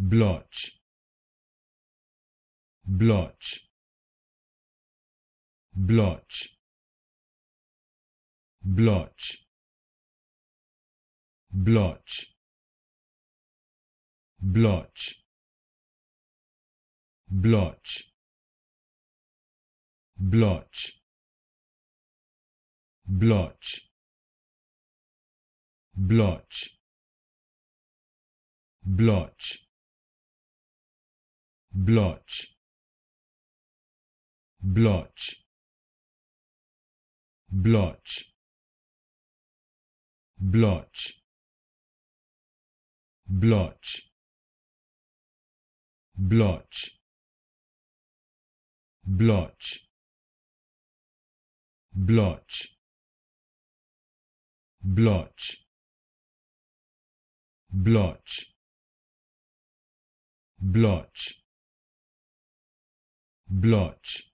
blotch blotch blotch blotch blotch blotch blotch blotch blotch blotch blotch blotch blotch blotch blotch blotch blotch blotch blotch blotch blotch blotch blotch